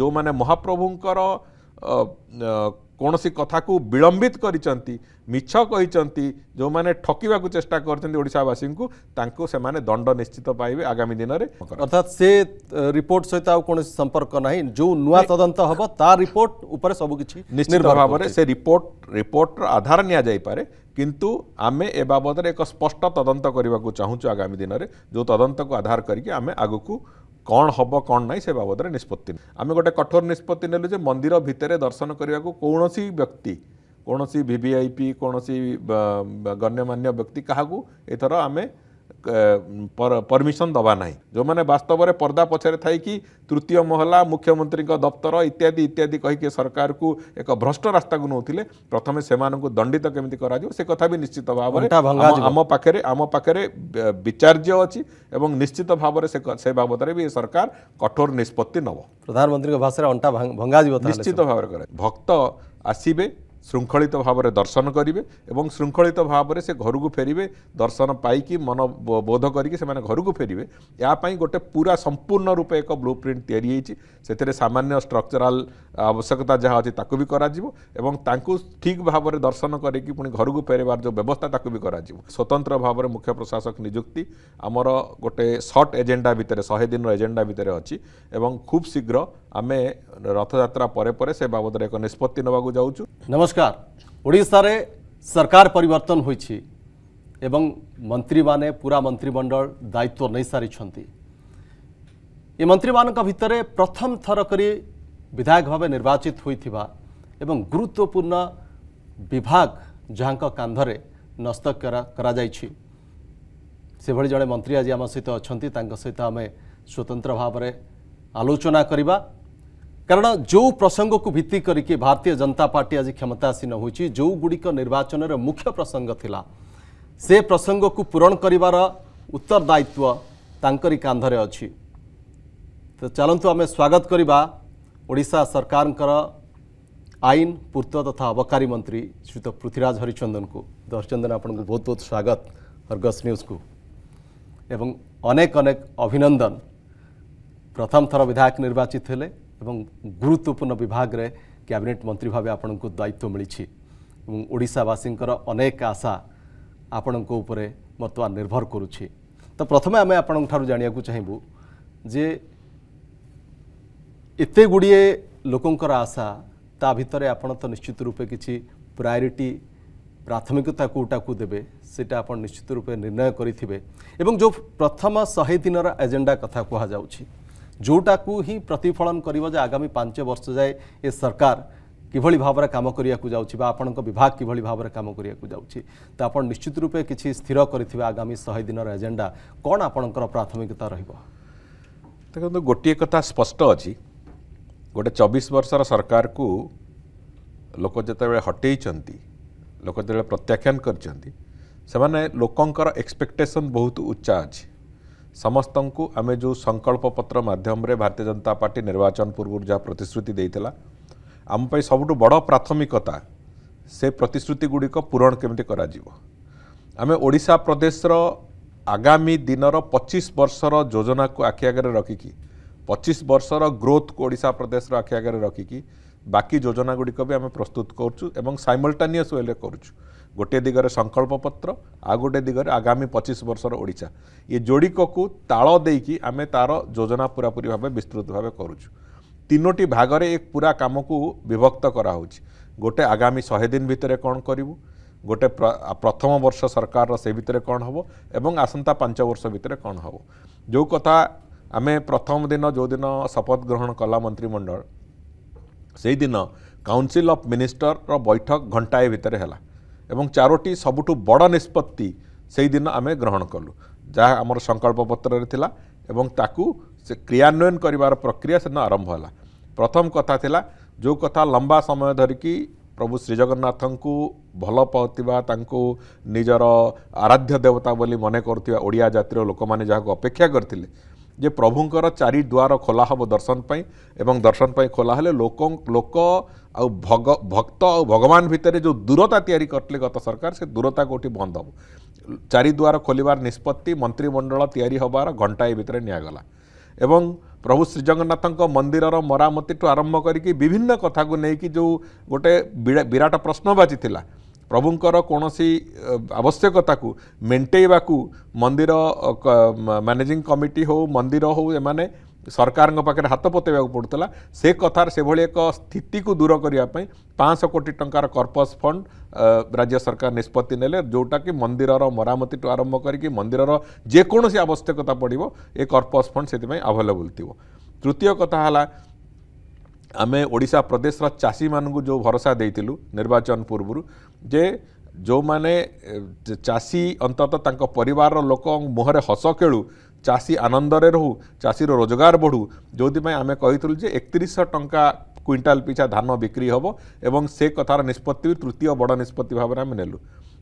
जो मैंने महाप्रभु कौन सी कथा को विलंबित करो मैंने ठकवाक चेषा करसी से दंड निश्चित पाए आगामी दिन में अर्थात से रिपोर्ट सहित आज कौन संपर्क ना जो नुआ तदंत हम तार रिपोर्ट उपर सबकि निश्चित भाव में से रिपोर्ट रिपोर्ट आधार निपे कि आम ए बाबद एक स्पष्ट तदंत करने को चाहूँ आगामी दिन में जो तदंत को आधार करके आम को କ'ଣ ହେବ କ'ଣ ନାହିଁ ସେ ବାବଦରେ ନିଷ୍ପତ୍ତି ଆମେ ଗୋଟେ କଠୋର ନିଷ୍ପତ୍ତି ନେଲୁ ଯେ ମନ୍ଦିର ଭିତରେ ଦର୍ଶନ କରିବାକୁ କୌଣସି ବ୍ୟକ୍ତି କୌଣସି ଭି ଭି ଆଇ ପି କୌଣସି ଗଣ୍ୟମାନ୍ୟ ବ୍ୟକ୍ତି କାହାକୁ ଏଥର ଆମେ ପରମିଶନ ଦେବା ନାହିଁ ଯେଉଁମାନେ ବାସ୍ତବରେ ପର୍ଦ୍ଦା ପଛରେ ଥାଇକି ତୃତୀୟ ମହଲା ମୁଖ୍ୟମନ୍ତ୍ରୀଙ୍କ ଦପ୍ତର ଇତ୍ୟାଦି ଇତ୍ୟାଦି କହିକି ସରକାରକୁ ଏକ ଭ୍ରଷ୍ଟ ରାସ୍ତାକୁ ନେଉଥିଲେ ପ୍ରଥମେ ସେମାନଙ୍କୁ ଦଣ୍ଡିତ କେମିତି କରାଯିବ ସେ କଥା ବି ନିଶ୍ଚିତ ଭାବରେ ଆମ ପାଖରେ ଆମ ପାଖରେ ବିଚାର୍ଯ୍ୟ ଅଛି ଏବଂ ନିଶ୍ଚିତ ଭାବରେ ସେ ସେ ବାବଦରେ ବି ସରକାର କଠୋର ନିଷ୍ପତ୍ତି ନେବ ପ୍ରଧାନମନ୍ତ୍ରୀଙ୍କ ଭାଷାରେ ଅଣ୍ଟା ଭଙ୍ଗାଯିବ ନିଶ୍ଚିତ ଭାବରେ କରେ ଭକ୍ତ ଆସିବେ ଶୃଙ୍ଖଳିତ ଭାବରେ ଦର୍ଶନ କରିବେ ଏବଂ ଶୃଙ୍ଖଳିତ ଭାବରେ ସେ ଘରକୁ ଫେରିବେ ଦର୍ଶନ ପାଇକି ମନ ବୋଧ କରିକି ସେମାନେ ଘରକୁ ଫେରିବେ ଏହା ପାଇଁ ଗୋଟେ ପୁରା ସମ୍ପୂର୍ଣ୍ଣ ରୂପେ ଏକ ବ୍ଲୁ ପ୍ରିଣ୍ଟ ତିଆରି ହେଇଛି ସେଥିରେ ସାମାନ୍ୟ ଷ୍ଟ୍ରକ୍ଚରାଲ ଆବଶ୍ୟକତା ଯାହା ଅଛି ତାକୁ ବି କରାଯିବ ଏବଂ ତାଙ୍କୁ ଠିକ୍ ଭାବରେ ଦର୍ଶନ କରିକି ପୁଣି ଘରକୁ ଫେରିବାର ଯେଉଁ ବ୍ୟବସ୍ଥା ତାକୁ ବି କରାଯିବ ସ୍ୱତନ୍ତ୍ର ଭାବରେ ମୁଖ୍ୟ ପ୍ରଶାସକ ନିଯୁକ୍ତି ଆମର ଗୋଟେ ସର୍ଟ ଏଜେଣ୍ଡା ଭିତରେ ଶହେ ଦିନର ଏଜେଣ୍ଡା ଭିତରେ ଅଛି ଏବଂ ଖୁବ୍ ଶୀଘ୍ର ଆମେ ରଥଯାତ୍ରା ପରେ ପରେ ସେ ବାବଦରେ ଏକ ନିଷ୍ପତ୍ତି ନେବାକୁ ଯାଉଛୁ ନମସ୍କାର ନମସ୍କାର ଓଡ଼ିଶାରେ ସରକାର ପରିବର୍ତ୍ତନ ହୋଇଛି ଏବଂ ମନ୍ତ୍ରୀମାନେ ପୁରା ମନ୍ତ୍ରିମଣ୍ଡଳ ଦାୟିତ୍ୱ ନେଇସାରିଛନ୍ତି ଏ ମନ୍ତ୍ରୀମାନଙ୍କ ଭିତରେ ପ୍ରଥମ ଥର କରି ବିଧାୟକ ଭାବେ ନିର୍ବାଚିତ ହୋଇଥିବା ଏବଂ ଗୁରୁତ୍ୱପୂର୍ଣ୍ଣ ବିଭାଗ ଯାହାଙ୍କ କାନ୍ଧରେ ନଷ୍ଟ କରାଯାଇଛି ସେଭଳି ଜଣେ ମନ୍ତ୍ରୀ ଆଜି ଆମ ସହିତ ଅଛନ୍ତି ତାଙ୍କ ସହିତ ଆମେ ସ୍ୱତନ୍ତ୍ର ଭାବରେ ଆଲୋଚନା କରିବା କାରଣ ଯେଉଁ ପ୍ରସଙ୍ଗକୁ ଭିତ୍ତି କରିକି ଭାରତୀୟ ଜନତା ପାର୍ଟି ଆଜି କ୍ଷମତାସୀନ ହୋଇଛି ଯେଉଁଗୁଡ଼ିକ ନିର୍ବାଚନର ମୁଖ୍ୟ ପ୍ରସଙ୍ଗ ଥିଲା ସେ ପ୍ରସଙ୍ଗକୁ ପୂରଣ କରିବାର ଉତ୍ତରଦାୟିତ୍ୱ ତାଙ୍କରି କାନ୍ଧରେ ଅଛି ତ ଚାଲନ୍ତୁ ଆମେ ସ୍ୱାଗତ କରିବା ଓଡ଼ିଶା ସରକାରଙ୍କର ଆଇନ ପୂର୍ତ୍ତ ତଥା ଅବକାରୀ ମନ୍ତ୍ରୀ ଶ୍ରୀଯୁକ୍ତ ପୃଥ୍ୱୀରାଜ ହରିଚନ୍ଦନଙ୍କୁ ହରିଚନ୍ଦନ ଆପଣଙ୍କୁ ବହୁତ ବହୁତ ସ୍ୱାଗତ ହର୍ଗସ୍ ନ୍ୟୁଜ୍କୁ ଏବଂ ଅନେକ ଅନେକ ଅଭିନନ୍ଦନ ପ୍ରଥମ ଥର ବିଧାୟକ ନିର୍ବାଚିତ ହେଲେ ଏବଂ ଗୁରୁତ୍ୱପୂର୍ଣ୍ଣ ବିଭାଗରେ କ୍ୟାବିନେଟ୍ ମନ୍ତ୍ରୀ ଭାବେ ଆପଣଙ୍କୁ ଦାୟିତ୍ୱ ମିଳିଛି ଏବଂ ଓଡ଼ିଶାବାସୀଙ୍କର ଅନେକ ଆଶା ଆପଣଙ୍କ ଉପରେ ବର୍ତ୍ତମାନ ନିର୍ଭର କରୁଛି ତ ପ୍ରଥମେ ଆମେ ଆପଣଙ୍କଠାରୁ ଜାଣିବାକୁ ଚାହିଁବୁ ଯେ ଏତେ ଗୁଡ଼ିଏ ଲୋକଙ୍କର ଆଶା ତା ଭିତରେ ଆପଣ ତ ନିଶ୍ଚିତ ରୂପେ କିଛି ପ୍ରାୟୋରିଟି ପ୍ରାଥମିକତା କେଉଁଟାକୁ ଦେବେ ସେଇଟା ଆପଣ ନିଶ୍ଚିତ ରୂପେ ନିର୍ଣ୍ଣୟ କରିଥିବେ ଏବଂ ଯେଉଁ ପ୍ରଥମ ଶହେ ଦିନର ଏଜେଣ୍ଡା କଥା କୁହାଯାଉଛି ଯେଉଁଟାକୁ ହିଁ ପ୍ରତିଫଳନ କରିବ ଯେ ଆଗାମୀ ପାଞ୍ଚ ବର୍ଷ ଯାଏ ଏ ସରକାର କିଭଳି ଭାବରେ କାମ କରିବାକୁ ଯାଉଛି ବା ଆପଣଙ୍କ ବିଭାଗ କିଭଳି ଭାବରେ କାମ କରିବାକୁ ଯାଉଛି ତ ଆପଣ ନିଶ୍ଚିତ ରୂପେ କିଛି ସ୍ଥିର କରିଥିବେ ଆଗାମୀ ଶହେ ଦିନର ଏଜେଣ୍ଡା କ'ଣ ଆପଣଙ୍କର ପ୍ରାଥମିକତା ରହିବ ଦେଖନ୍ତୁ ଗୋଟିଏ କଥା ସ୍ପଷ୍ଟ ଅଛି ଗୋଟେ ଚବିଶ ବର୍ଷର ସରକାରକୁ ଲୋକ ଯେତେବେଳେ ହଟେଇଛନ୍ତି ଲୋକ ଯେତେବେଳେ ପ୍ରତ୍ୟାଖ୍ୟାନ କରିଛନ୍ତି ସେମାନେ ଲୋକଙ୍କର ଏକ୍ସପେକ୍ଟେସନ୍ ବହୁତ ଉଚ୍ଚା ଅଛି ସମସ୍ତଙ୍କୁ ଆମେ ଯେଉଁ ସଂକଳ୍ପପତ୍ର ମାଧ୍ୟମରେ ଭାରତୀୟ ଜନତା ପାର୍ଟି ନିର୍ବାଚନ ପୂର୍ବରୁ ଯାହା ପ୍ରତିଶ୍ରୁତି ଦେଇଥିଲା ଆମ ପାଇଁ ସବୁଠୁ ବଡ଼ ପ୍ରାଥମିକତା ସେ ପ୍ରତିଶ୍ରୁତି ଗୁଡ଼ିକ ପୂରଣ କେମିତି କରାଯିବ ଆମେ ଓଡ଼ିଶା ପ୍ରଦେଶର ଆଗାମୀ ଦିନର ପଚିଶ ବର୍ଷର ଯୋଜନାକୁ ଆଖି ଆଗରେ ରଖିକି ପଚିଶ ବର୍ଷର ଗ୍ରୋଥକୁ ଓଡ଼ିଶା ପ୍ରଦେଶର ଆଖି ଆଗରେ ରଖିକି ବାକି ଯୋଜନା ଗୁଡ଼ିକ ବି ଆମେ ପ୍ରସ୍ତୁତ କରୁଛୁ ଏବଂ ସାଇମଲଟାନିୟସ୍ ୱେଲେ କରୁଛୁ ଗୋଟିଏ ଦିଗରେ ସଂକଳ୍ପପତ୍ର ଆଉ ଗୋଟିଏ ଦିଗରେ ଆଗାମୀ ପଚିଶ ବର୍ଷର ଓଡ଼ିଶା ଏ ଯୋଡ଼ିକକୁ ତାଳ ଦେଇକି ଆମେ ତା'ର ଯୋଜନା ପୁରାପୁରି ଭାବେ ବିସ୍ତୃତ ଭାବେ କରୁଛୁ ତିନୋଟି ଭାଗରେ ଏ ପୁରା କାମକୁ ବିଭକ୍ତ କରାହେଉଛି ଗୋଟେ ଆଗାମୀ ଶହେ ଦିନ ଭିତରେ କ'ଣ କରିବୁ ଗୋଟେ ପ୍ରଥମ ବର୍ଷ ସରକାରର ସେ ଭିତରେ କ'ଣ ହେବ ଏବଂ ଆସନ୍ତା ପାଞ୍ଚ ବର୍ଷ ଭିତରେ କ'ଣ ହେବ ଯେଉଁ କଥା ଆମେ ପ୍ରଥମ ଦିନ ଯେଉଁଦିନ ଶପଥ ଗ୍ରହଣ କଲା ମନ୍ତ୍ରିମଣ୍ଡଳ ସେହିଦିନ କାଉନସିଲ୍ ଅଫ୍ ମିନିଷ୍ଟରର ବୈଠକ ଘଣ୍ଟାଏ ଭିତରେ ହେଲା এবং চારોটি সবটু বড় নিস্পত্তি সেই দিন আমি গ্রহণ কলু যা আমরো সংকল্প পত্র রে থিলা এবং তাকু সে ক্রিয়াননয়ন করিবার প্রক্রিয়া সিন আরম্ভ হলা প্রথম কথা থিলা যো কথা লম্বা সময় ধরে কি প্রভু শ্রী জগন্নাথଙ୍କু ভল পাতিবা তাকু নিজর আরাধ্য দেবতা বলি মনে করতিবা ওড়িয়া যাত্রী লোক মানে যাহা কো अपेक्षा করতিলে ଯେ ପ୍ରଭୁଙ୍କର ଚାରି ଦ୍ୱାର ଖୋଲା ହେବ ଦର୍ଶନ ପାଇଁ ଏବଂ ଦର୍ଶନ ପାଇଁ ଖୋଲା ହେଲେ ଲୋକ ଲୋକ ଆଉ ଭଗ ଭକ୍ତ ଆଉ ଭଗବାନ ଭିତରେ ଯେଉଁ ଦୂରତା ତିଆରି କରିଥିଲେ ଗତ ସରକାର ସେ ଦୂରତା କେଉଁଠି ବନ୍ଦ ହେବ ଚାରି ଦ୍ୱାର ଖୋଲିବାର ନିଷ୍ପତ୍ତି ମନ୍ତ୍ରିମଣ୍ଡଳ ତିଆରି ହେବାର ଘଣ୍ଟାଏ ଭିତରେ ନିଆଗଲା ଏବଂ ପ୍ରଭୁ ଶ୍ରୀଜଗନ୍ନାଥଙ୍କ ମନ୍ଦିରର ମରାମତିଠୁ ଆରମ୍ଭ କରିକି ବିଭିନ୍ନ କଥାକୁ ନେଇକି ଯେଉଁ ଗୋଟେ ବିରାଟ ପ୍ରଶ୍ନବାଚୀ ଥିଲା ପ୍ରଭୁଙ୍କର କୌଣସି ଆବଶ୍ୟକତାକୁ ମେଣ୍ଟେଇବାକୁ ମନ୍ଦିର ମ୍ୟାନେଜିଂ କମିଟି ହେଉ ମନ୍ଦିର ହେଉ ଏମାନେ ସରକାରଙ୍କ ପାଖରେ ହାତ ପତେଇବାକୁ ପଡ଼ୁଥିଲା ସେ କଥାର ସେଭଳି ଏକ ସ୍ଥିତିକୁ ଦୂର କରିବା ପାଇଁ ପାଞ୍ଚଶହ କୋଟି ଟଙ୍କାର କର୍ପସ୍ ଫଣ୍ଡ ରାଜ୍ୟ ସରକାର ନିଷ୍ପତ୍ତି ନେଲେ ଯେଉଁଟାକି ମନ୍ଦିରର ମରାମତିଠୁ ଆରମ୍ଭ କରିକି ମନ୍ଦିରର ଯେକୌଣସି ଆବଶ୍ୟକତା ପଡ଼ିବ ଏ କର୍ପସ୍ ଫଣ୍ଡ ସେଥିପାଇଁ ଆଭେଲେବୁଲ୍ ଥିବ ତୃତୀୟ କଥା ହେଲା ଆମେ ଓଡ଼ିଶା ପ୍ରଦେଶର ଚାଷୀମାନଙ୍କୁ ଯେଉଁ ଭରସା ଦେଇଥିଲୁ ନିର୍ବାଚନ ପୂର୍ବରୁ ଯେ ଯେଉଁମାନେ ଚାଷୀ ଅନ୍ତତଃ ତାଙ୍କ ପରିବାରର ଲୋକ ମୁହଁରେ ହସ ଖେଳୁ ଚାଷୀ ଆନନ୍ଦରେ ରହୁ ଚାଷୀର ରୋଜଗାର ବଢ଼ୁ ଯେଉଁଥିପାଇଁ ଆମେ କହିଥିଲୁ ଯେ ଏକତିରିଶଶହ ଟଙ୍କା କୁଇଣ୍ଟାଲ ପିଛା ଧାନ ବିକ୍ରି ହେବ ଏବଂ ସେ କଥାର ନିଷ୍ପତ୍ତି ବି ତୃତୀୟ ବଡ଼ ନିଷ୍ପତ୍ତି ଭାବରେ ଆମେ ନେଲୁ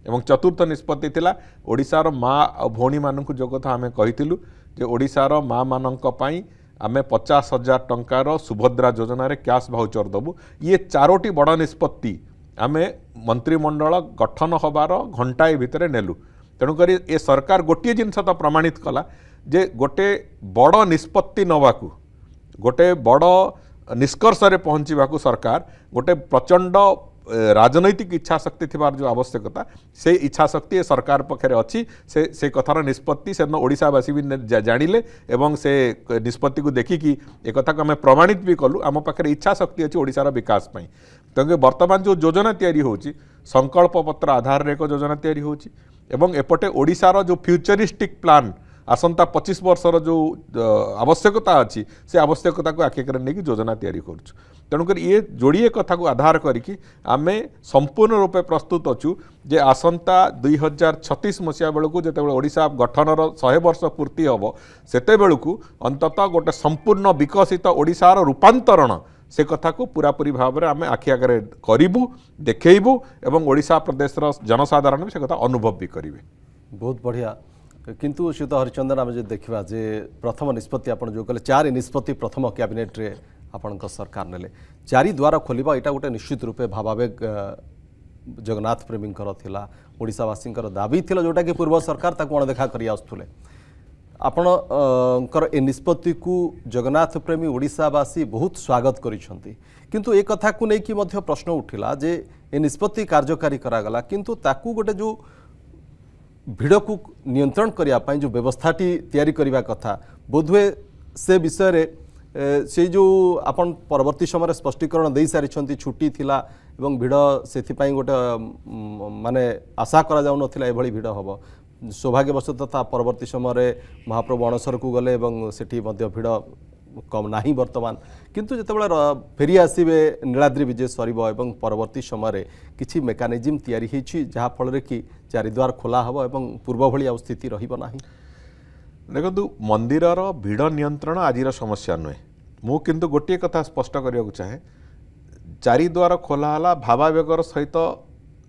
ଏବଂ ଚତୁର୍ଥ ନିଷ୍ପତ୍ତି ଥିଲା ଓଡ଼ିଶାର ମା ଆଉ ଭଉଣୀମାନଙ୍କୁ ଯେଉଁ କଥା ଆମେ କହିଥିଲୁ ଯେ ଓଡ଼ିଶାର ମାମାନଙ୍କ ପାଇଁ आम पचास हजार टकर सुभद्रा योजन क्या भाउचर देवु ये चारोटी बड़ निष्पत्ति आम मंत्रिमंडल गठन हबार घंटाए भितर नेलु तेणुक ए सरकार गोटे जिनस तो प्रमाणित कला जे गोटे बड़ निष्पत्ति नवाकू गोटे बड़ निष्कर्ष पहुँचवाक सरकार गोटे प्रचंड राजनैतिक इच्छाशक्ति थार जो आवश्यकता से इच्छाशक्ति सरकार पक्ष अच्छी से से कथार निष्पत्ति सेशावासी भी जाणिले से निष्पत्ति को देखिक एक प्रमाणित भी कलु आम पाखे इच्छाशक्ति अच्छी ओडार विकासपी तेणुक बर्तमान जो योजना या संकल्प पत्र आधार एक योजना यापटे ओडार जो फ्यूचरिस्टिक प्लां ଆସନ୍ତା ପଚିଶ ବର୍ଷର ଯେଉଁ ଆବଶ୍ୟକତା ଅଛି ସେ ଆବଶ୍ୟକତାକୁ ଆଖିକରେ ନେଇକି ଯୋଜନା ତିଆରି କରୁଛୁ ତେଣୁକରି ଇଏ ଯୋଡ଼ିଏ କଥାକୁ ଆଧାର କରିକି ଆମେ ସମ୍ପୂର୍ଣ୍ଣ ରୂପେ ପ୍ରସ୍ତୁତ ଅଛୁ ଯେ ଆସନ୍ତା ଦୁଇ ହଜାର ଛତିଶ ମସିହା ବେଳକୁ ଯେତେବେଳେ ଓଡ଼ିଶା ଗଠନର ଶହେ ବର୍ଷ ପୂର୍ତ୍ତି ହେବ ସେତେବେଳକୁ ଅନ୍ତତଃ ଗୋଟେ ସମ୍ପୂର୍ଣ୍ଣ ବିକଶିତ ଓଡ଼ିଶାର ରୂପାନ୍ତରଣ ସେ କଥାକୁ ପୁରାପୁରି ଭାବରେ ଆମେ ଆଖି ଆଗରେ କରିବୁ ଦେଖେଇବୁ ଏବଂ ଓଡ଼ିଶା ପ୍ରଦେଶର ଜନସାଧାରଣ ବି ସେ କଥା ଅନୁଭବ ବି କରିବେ ବହୁତ ବଢ଼ିଆ କିନ୍ତୁ ଶ୍ରୀଯୁକ୍ତ ହରିଚନ୍ଦନ ଆମେ ଯଦି ଦେଖିବା ଯେ ପ୍ରଥମ ନିଷ୍ପତ୍ତି ଆପଣ ଯେଉଁ କହିଲେ ଚାରି ନିଷ୍ପତ୍ତି ପ୍ରଥମ କ୍ୟାବିନେଟ୍ରେ ଆପଣଙ୍କ ସରକାର ନେଲେ ଚାରି ଦ୍ୱାର ଖୋଲିବା ଏଇଟା ଗୋଟେ ନିଶ୍ଚିତ ରୂପେ ଭାବାବେଗ ଜଗନ୍ନାଥ ପ୍ରେମୀଙ୍କର ଥିଲା ଓଡ଼ିଶାବାସୀଙ୍କର ଦାବି ଥିଲା ଯେଉଁଟାକି ପୂର୍ବ ସରକାର ତାକୁ ଅଣଦେଖା କରି ଆସୁଥିଲେ ଆପଣଙ୍କର ଏ ନିଷ୍ପତ୍ତିକୁ ଜଗନ୍ନାଥ ପ୍ରେମୀ ଓଡ଼ିଶାବାସୀ ବହୁତ ସ୍ୱାଗତ କରିଛନ୍ତି କିନ୍ତୁ ଏ କଥାକୁ ନେଇକି ମଧ୍ୟ ପ୍ରଶ୍ନ ଉଠିଲା ଯେ ଏ ନିଷ୍ପତ୍ତି କାର୍ଯ୍ୟକାରୀ କରାଗଲା କିନ୍ତୁ ତାକୁ ଗୋଟେ ଯେଉଁ ଭିଡ଼କୁ ନିୟନ୍ତ୍ରଣ କରିବା ପାଇଁ ଯେଉଁ ବ୍ୟବସ୍ଥାଟି ତିଆରି କରିବା କଥା ବୋଧହୁଏ ସେ ବିଷୟରେ ସେଇ ଯେଉଁ ଆପଣ ପରବର୍ତ୍ତୀ ସମୟରେ ସ୍ପଷ୍ଟୀକରଣ ଦେଇସାରିଛନ୍ତି ଛୁଟି ଥିଲା ଏବଂ ଭିଡ଼ ସେଥିପାଇଁ ଗୋଟେ ମାନେ ଆଶା କରାଯାଉନଥିଲା ଏଭଳି ଭିଡ଼ ହେବ ସୌଭାଗ୍ୟବଶତଃ ତା ପରବର୍ତ୍ତୀ ସମୟରେ ମହାପ୍ରଭୁ ଅଣସରକୁ ଗଲେ ଏବଂ ସେଠି ମଧ୍ୟ ଭିଡ଼ କମ୍ ନାହିଁ ବର୍ତ୍ତମାନ କିନ୍ତୁ ଯେତେବେଳେ ଫେରି ଆସିବେ ନୀଳାଦ୍ରି ବିଜେ ସରିବ ଏବଂ ପରବର୍ତ୍ତୀ ସମୟରେ କିଛି ମେକାନିଜିମ୍ ତିଆରି ହୋଇଛି ଯାହାଫଳରେ କି ଚାରିଦ୍ୱାର ଖୋଲା ହେବ ଏବଂ ପୂର୍ବ ଭଳି ଆଉ ସ୍ଥିତି ରହିବ ନାହିଁ ଦେଖନ୍ତୁ ମନ୍ଦିରର ଭିଡ଼ ନିୟନ୍ତ୍ରଣ ଆଜିର ସମସ୍ୟା ନୁହେଁ ମୁଁ କିନ୍ତୁ ଗୋଟିଏ କଥା ସ୍ପଷ୍ଟ କରିବାକୁ ଚାହେଁ ଚାରିଦ୍ୱାର ଖୋଲା ହେଲା ଭାବାବେଗର ସହିତ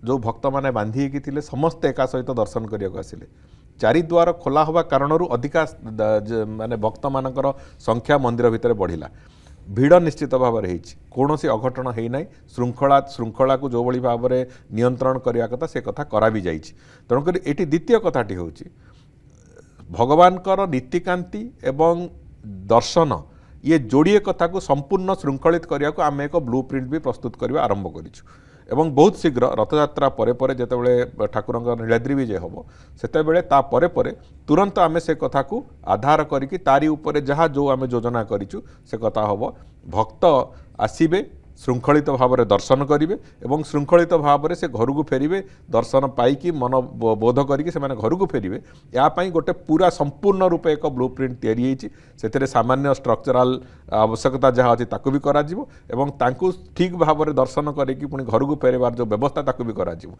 ଯେଉଁ ଭକ୍ତମାନେ ବାନ୍ଧି ହେଇକି ଥିଲେ ସମସ୍ତେ ଏକା ସହିତ ଦର୍ଶନ କରିବାକୁ ଆସିଲେ ଚାରିଦ୍ୱାର ଖୋଲା ହେବା କାରଣରୁ ଅଧିକା ମାନେ ଭକ୍ତମାନଙ୍କର ସଂଖ୍ୟା ମନ୍ଦିର ଭିତରେ ବଢ଼ିଲା ଭିଡ଼ ନିଶ୍ଚିତ ଭାବରେ ହେଇଛି କୌଣସି ଅଘଟଣ ହେଇନାହିଁ ଶୃଙ୍ଖଳା ଶୃଙ୍ଖଳାକୁ ଯେଉଁଭଳି ଭାବରେ ନିୟନ୍ତ୍ରଣ କରିବା କଥା ସେ କଥା କରା ବି ଯାଇଛି ତେଣୁକରି ଏଠି ଦ୍ୱିତୀୟ କଥାଟି ହେଉଛି ଭଗବାନଙ୍କର ନୀତିକାନ୍ତି ଏବଂ ଦର୍ଶନ ଇଏ ଯୋଡ଼ିଏ କଥାକୁ ସମ୍ପୂର୍ଣ୍ଣ ଶୃଙ୍ଖଳିତ କରିବାକୁ ଆମେ ଏକ ବ୍ଲୁ ପ୍ରିଣ୍ଟ ବି ପ୍ରସ୍ତୁତ କରିବା ଆରମ୍ଭ କରିଛୁ एवं बहुत शीघ्र रथजात्रा परे परे जत ठाकुर नीलाद्री विजय हम से तुरंत आम से कथा को आधार करी तारी उपरे जहाँ जो आम योजना करता हम भक्त आसबे ଶୃଙ୍ଖଳିତ ଭାବରେ ଦର୍ଶନ କରିବେ ଏବଂ ଶୃଙ୍ଖଳିତ ଭାବରେ ସେ ଘରକୁ ଫେରିବେ ଦର୍ଶନ ପାଇକି ମନବୋଧ କରିକି ସେମାନେ ଘରକୁ ଫେରିବେ ଏହା ପାଇଁ ଗୋଟେ ପୁରା ସମ୍ପୂର୍ଣ୍ଣ ରୂପେ ଏକ ବ୍ଲୁ ପ୍ରିଣ୍ଟ ତିଆରି ହେଇଛି ସେଥିରେ ସାମାନ୍ୟ ଷ୍ଟ୍ରକ୍ଚରାଲ ଆବଶ୍ୟକତା ଯାହା ଅଛି ତାକୁ ବି କରାଯିବ ଏବଂ ତାଙ୍କୁ ଠିକ୍ ଭାବରେ ଦର୍ଶନ କରିକି ପୁଣି ଘରକୁ ଫେରିବାର ଯେଉଁ ବ୍ୟବସ୍ଥା ତାକୁ ବି କରାଯିବ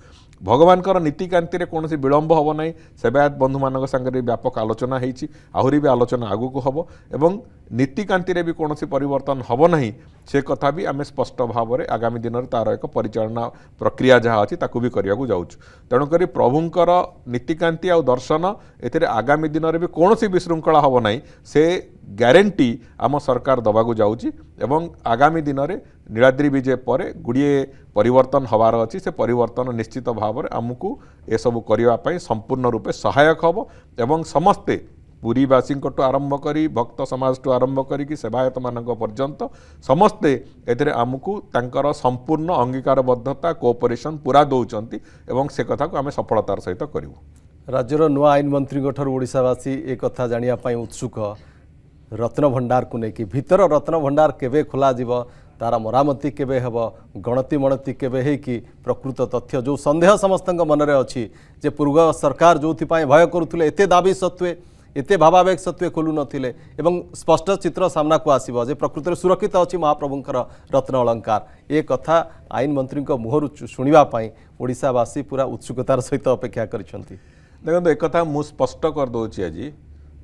ଭଗବାନଙ୍କର ନୀତିକାନ୍ତିରେ କୌଣସି ବିଳମ୍ବ ହେବ ନାହିଁ ସେବାୟତ ବନ୍ଧୁମାନଙ୍କ ସାଙ୍ଗରେ ବ୍ୟାପକ ଆଲୋଚନା ହେଇଛି ଆହୁରି ବି ଆଲୋଚନା ଆଗକୁ ହେବ ଏବଂ ନୀତିକାନ୍ତିରେ ବି କୌଣସି ପରିବର୍ତ୍ତନ ହେବ ନାହିଁ ସେ କଥା ବି ଆମେ ସ୍ପଷ୍ଟ ସ୍ପଷ୍ଟ ଭାବରେ ଆଗାମୀ ଦିନରେ ତାର ଏକ ପରିଚାଳନା ପ୍ରକ୍ରିୟା ଯାହା ଅଛି ତାକୁ ବି କରିବାକୁ ଯାଉଛୁ ତେଣୁକରି ପ୍ରଭୁଙ୍କର ନୀତିକାନ୍ତି ଆଉ ଦର୍ଶନ ଏଥିରେ ଆଗାମୀ ଦିନରେ ବି କୌଣସି ବିଶୃଙ୍ଖଳା ହେବ ନାହିଁ ସେ ଗ୍ୟାରେଣ୍ଟି ଆମ ସରକାର ଦେବାକୁ ଯାଉଛି ଏବଂ ଆଗାମୀ ଦିନରେ ନୀଳାଦ୍ରି ବିଜେ ପରେ ଗୁଡ଼ିଏ ପରିବର୍ତ୍ତନ ହେବାର ଅଛି ସେ ପରିବର୍ତ୍ତନ ନିଶ୍ଚିତ ଭାବରେ ଆମକୁ ଏସବୁ କରିବା ପାଇଁ ସମ୍ପୂର୍ଣ୍ଣ ରୂପେ ସହାୟକ ହେବ ଏବଂ ସମସ୍ତେ ପୁରୀବାସୀଙ୍କଠୁ ଆରମ୍ଭ କରି ଭକ୍ତ ସମାଜଠୁ ଆରମ୍ଭ କରିକି ସେବାୟତମାନଙ୍କ ପର୍ଯ୍ୟନ୍ତ ସମସ୍ତେ ଏଥିରେ ଆମକୁ ତାଙ୍କର ସମ୍ପୂର୍ଣ୍ଣ ଅଙ୍ଗୀକାରବଦ୍ଧତା କୋପରେସନ୍ ପୁରା ଦେଉଛନ୍ତି ଏବଂ ସେ କଥାକୁ ଆମେ ସଫଳତାର ସହିତ କରିବୁ ରାଜ୍ୟର ନୂଆ ଆଇନ ମନ୍ତ୍ରୀଙ୍କଠାରୁ ଓଡ଼ିଶାବାସୀ ଏ କଥା ଜାଣିବା ପାଇଁ ଉତ୍ସୁକ ରତ୍ନଭଣ୍ଡାରକୁ ନେଇକି ଭିତର ରତ୍ନଭଣ୍ଡାର କେବେ ଖୋଲାଯିବ ତା'ର ମରାମତି କେବେ ହେବ ଗଣତି ମଣତି କେବେ ହେଇକି ପ୍ରକୃତ ତଥ୍ୟ ଯେଉଁ ସନ୍ଦେହ ସମସ୍ତଙ୍କ ମନରେ ଅଛି ଯେ ପୂର୍ବ ସରକାର ଯେଉଁଥିପାଇଁ ଭୟ କରୁଥିଲେ ଏତେ ଦାବି ସତ୍ତ୍ୱେ ଏତେ ଭାବାବେଗ ସତ୍ତ୍ୱେ ଖୋଲୁ ନଥିଲେ ଏବଂ ସ୍ପଷ୍ଟ ଚିତ୍ର ସାମ୍ନାକୁ ଆସିବ ଯେ ପ୍ରକୃତରେ ସୁରକ୍ଷିତ ଅଛି ମହାପ୍ରଭୁଙ୍କର ରତ୍ନ ଅଳଙ୍କାର ଏ କଥା ଆଇନ ମନ୍ତ୍ରୀଙ୍କ ମୁହଁରୁ ଶୁଣିବା ପାଇଁ ଓଡ଼ିଶାବାସୀ ପୁରା ଉତ୍ସୁକତାର ସହିତ ଅପେକ୍ଷା କରିଛନ୍ତି ଦେଖନ୍ତୁ ଏକଥା ମୁଁ ସ୍ପଷ୍ଟ କରିଦେଉଛି ଆଜି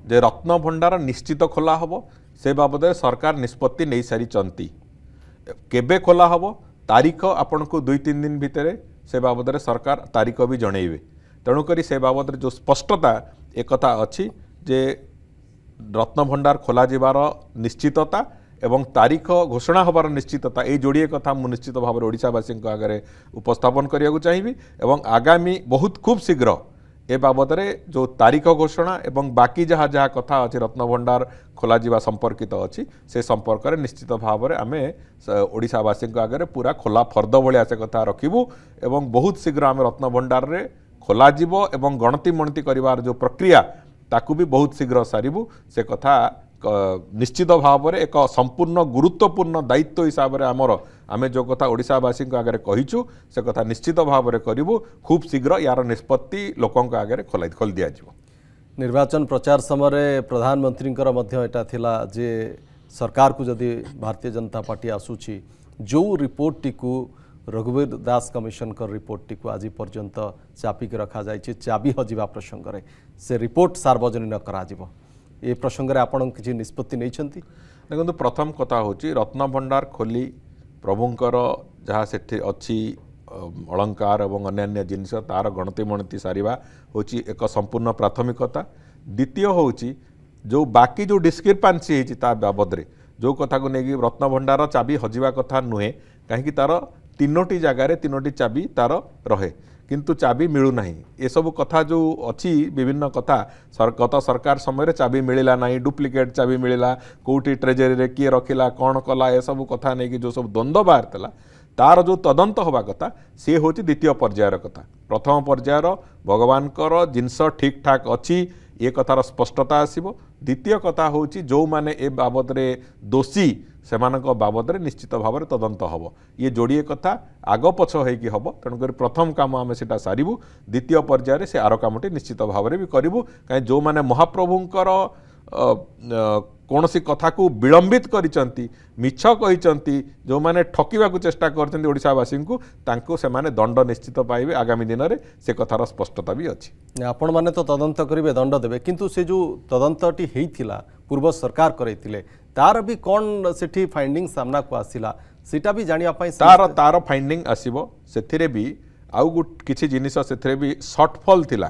ଯେ ରତ୍ନ ଭଣ୍ଡାର ନିଶ୍ଚିତ ଖୋଲା ହେବ ସେ ବାବଦରେ ସରକାର ନିଷ୍ପତ୍ତି ନେଇସାରିଛନ୍ତି କେବେ ଖୋଲା ହେବ ତାରିଖ ଆପଣଙ୍କୁ ଦୁଇ ତିନି ଦିନ ଭିତରେ ସେ ବାବଦରେ ସରକାର ତାରିଖ ବି ଜଣେଇବେ ତେଣୁକରି ସେ ବାବଦରେ ଯେଉଁ ସ୍ପଷ୍ଟତା ଏକଥା ଅଛି যে রত্নভণ্ডার খোলা যাবার নিশ্চিততা এবং তারিখ ঘোষণা হবার নিশ্চিততা এই যোড়িয়ে কথা মু নিশ্চিত ভাবে ওড়িশাবাসী আগে উপস্থাপন করা চাইবি এবং আগামী বহুত খুব শীঘ্র এ বাবদরে যে তারিখ ঘোষণা এবং বাকি যা যা কথা আছে রত্নভণ্ডার খোলা যা সম্পর্কিত অছি সে সম্পর্কের নিশ্চিত ভাবে আমি ওড়িশাবাসী আগে পুরা খোলা ফর্দ ভাইয়া সে কথা রাখবু এবং বহুত শীঘ্র আমি রত্নভণ্ডারে খোলা যাব এবং গণতি মণতি করবার যে প্রক্রিয়া ତାକୁ ବି ବହୁତ ଶୀଘ୍ର ସାରିବୁ ସେ କଥା ନିଶ୍ଚିତ ଭାବରେ ଏକ ସମ୍ପୂର୍ଣ୍ଣ ଗୁରୁତ୍ୱପୂର୍ଣ୍ଣ ଦାୟିତ୍ୱ ହିସାବରେ ଆମର ଆମେ ଯେଉଁ କଥା ଓଡ଼ିଶାବାସୀଙ୍କ ଆଗରେ କହିଛୁ ସେ କଥା ନିଶ୍ଚିତ ଭାବରେ କରିବୁ ଖୁବ୍ ଶୀଘ୍ର ୟାର ନିଷ୍ପତ୍ତି ଲୋକଙ୍କ ଆଗରେ ଖୋଲାଇ ଖୋଲି ଦିଆଯିବ ନିର୍ବାଚନ ପ୍ରଚାର ସମୟରେ ପ୍ରଧାନମନ୍ତ୍ରୀଙ୍କର ମଧ୍ୟ ଏଇଟା ଥିଲା ଯେ ସରକାରକୁ ଯଦି ଭାରତୀୟ ଜନତା ପାର୍ଟି ଆସୁଛି ଯେଉଁ ରିପୋର୍ଟଟିକୁ ରଘୁବୀର ଦାସ କମିଶନଙ୍କ ରିପୋର୍ଟଟିକୁ ଆଜି ପର୍ଯ୍ୟନ୍ତ ଚାପିକି ରଖାଯାଇଛି ଚାବି ହଜିବା ପ୍ରସଙ୍ଗରେ ସେ ରିପୋର୍ଟ ସାର୍ବଜନୀନ କରାଯିବ ଏ ପ୍ରସଙ୍ଗରେ ଆପଣ କିଛି ନିଷ୍ପତ୍ତି ନେଇଛନ୍ତି ଦେଖନ୍ତୁ ପ୍ରଥମ କଥା ହେଉଛି ରତ୍ନଭଣ୍ଡାର ଖୋଲି ପ୍ରଭୁଙ୍କର ଯାହା ସେଠି ଅଛି ଅଳଙ୍କାର ଏବଂ ଅନ୍ୟାନ୍ୟ ଜିନିଷ ତା'ର ଗଣତି ମଣତି ସାରିବା ହେଉଛି ଏକ ସମ୍ପୂର୍ଣ୍ଣ ପ୍ରାଥମିକତା ଦ୍ୱିତୀୟ ହେଉଛି ଯେଉଁ ବାକି ଯେଉଁ ଡିସ୍କ୍ରିପାନ୍ସି ହେଇଛି ତା ବାବଦରେ ଯେଉଁ କଥାକୁ ନେଇକି ରତ୍ନଭଣ୍ଡାର ଚାବି ହଜିବା କଥା ନୁହେଁ କାହିଁକି ତା'ର ତିନୋଟି ଜାଗାରେ ତିନୋଟି ଚାବି ତାର ରହେ କିନ୍ତୁ ଚାବି ମିଳୁନାହିଁ ଏସବୁ କଥା ଯେଉଁ ଅଛି ବିଭିନ୍ନ କଥା ଗତ ସରକାର ସମୟରେ ଚାବି ମିଳିଲା ନାହିଁ ଡୁପ୍ଲିକେଟ୍ ଚାବି ମିଳିଲା କେଉଁଠି ଟ୍ରେଜେରୀରେ କିଏ ରଖିଲା କ'ଣ କଲା ଏସବୁ କଥା ନେଇକି ଯେଉଁ ସବୁ ଦ୍ୱନ୍ଦ୍ୱ ବାହାରିଥିଲା ତାର ଯେଉଁ ତଦନ୍ତ ହେବା କଥା ସିଏ ହେଉଛି ଦ୍ୱିତୀୟ ପର୍ଯ୍ୟାୟର କଥା ପ୍ରଥମ ପର୍ଯ୍ୟାୟର ଭଗବାନଙ୍କର ଜିନିଷ ଠିକ୍ ଠାକ୍ ଅଛି ଏ କଥାର ସ୍ପଷ୍ଟତା ଆସିବ দ্বিতীয় কথা হচ্ছে যে এ বাবদরে দোষী ସେମାନଙ୍କ ବାବଦରେ ନିଶ୍ଚିତ ଭାବରେ ତଦନ୍ତ ହେବ ଇଏ ଯୋଡ଼ିଏ କଥା ଆଗ ପଛ ହେଇକି ହେବ ତେଣୁକରି ପ୍ରଥମ କାମ ଆମେ ସେଇଟା ସାରିବୁ ଦ୍ୱିତୀୟ ପର୍ଯ୍ୟାୟରେ ସେ ଆର କାମଟି ନିଶ୍ଚିତ ଭାବରେ ବି କରିବୁ କାହିଁ ଯେଉଁମାନେ ମହାପ୍ରଭୁଙ୍କର କୌଣସି କଥାକୁ ବିଳମ୍ବିତ କରିଛନ୍ତି ମିଛ କହିଛନ୍ତି ଯେଉଁମାନେ ଠକିବାକୁ ଚେଷ୍ଟା କରିଛନ୍ତି ଓଡ଼ିଶାବାସୀଙ୍କୁ ତାଙ୍କୁ ସେମାନେ ଦଣ୍ଡ ନିଶ୍ଚିତ ପାଇବେ ଆଗାମୀ ଦିନରେ ସେ କଥାର ସ୍ପଷ୍ଟତା ବି ଅଛି ଆପଣମାନେ ତ ତଦନ୍ତ କରିବେ ଦଣ୍ଡ ଦେବେ କିନ୍ତୁ ସେ ଯେଉଁ ତଦନ୍ତଟି ହେଇଥିଲା ପୂର୍ବ ସରକାର କରାଇଥିଲେ ତାର ବି କ'ଣ ସେଠି ଫାଇଣ୍ଡିଂ ସାମ୍ନାକୁ ଆସିଲା ସେଇଟା ବି ଜାଣିବା ପାଇଁ ତାର ତାର ଫାଇଣ୍ଡିଂ ଆସିବ ସେଥିରେ ବି ଆଉ କିଛି ଜିନିଷ ସେଥିରେ ବି ସର୍ଟଫଲ୍ ଥିଲା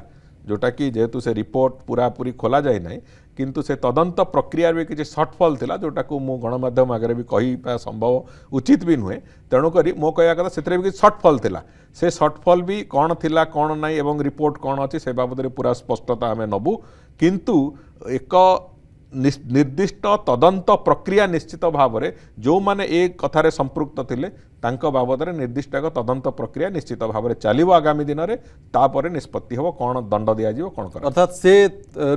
ଯେଉଁଟାକି ଯେହେତୁ ସେ ରିପୋର୍ଟ ପୁରାପୁରି ଖୋଲାଯାଇ ନାହିଁ କିନ୍ତୁ ସେ ତଦନ୍ତ ପ୍ରକ୍ରିୟାରେ ବି କିଛି ସର୍ଟଫଲ୍ ଥିଲା ଯେଉଁଟାକୁ ମୁଁ ଗଣମାଧ୍ୟମ ଆଗରେ ବି କହିବା ସମ୍ଭବ ଉଚିତ ବି ନୁହେଁ ତେଣୁକରି ମୋ କହିବା କଥା ସେଥିରେ ବି କିଛି ସର୍ଟଫଲ୍ ଥିଲା ସେ ସର୍ଟଫଲ୍ ବି କ'ଣ ଥିଲା କ'ଣ ନାହିଁ ଏବଂ ରିପୋର୍ଟ କ'ଣ ଅଛି ସେ ବାବଦରେ ପୁରା ସ୍ପଷ୍ଟତା ଆମେ ନେବୁ କିନ୍ତୁ ଏକ ନିର୍ଦ୍ଦିଷ୍ଟ ତଦନ୍ତ ପ୍ରକ୍ରିୟା ନିଶ୍ଚିତ ଭାବରେ ଯେଉଁମାନେ ଏ କଥାରେ ସମ୍ପୃକ୍ତ ଥିଲେ ତାଙ୍କ ବାବଦରେ ନିର୍ଦ୍ଦିଷ୍ଟ ଏକ ତଦନ୍ତ ପ୍ରକ୍ରିୟା ନିଶ୍ଚିତ ଭାବରେ ଚାଲିବ ଆଗାମୀ ଦିନରେ ତାପରେ ନିଷ୍ପତ୍ତି ହେବ କ'ଣ ଦଣ୍ଡ ଦିଆଯିବ କ'ଣ କର ଅର୍ଥାତ୍ ସେ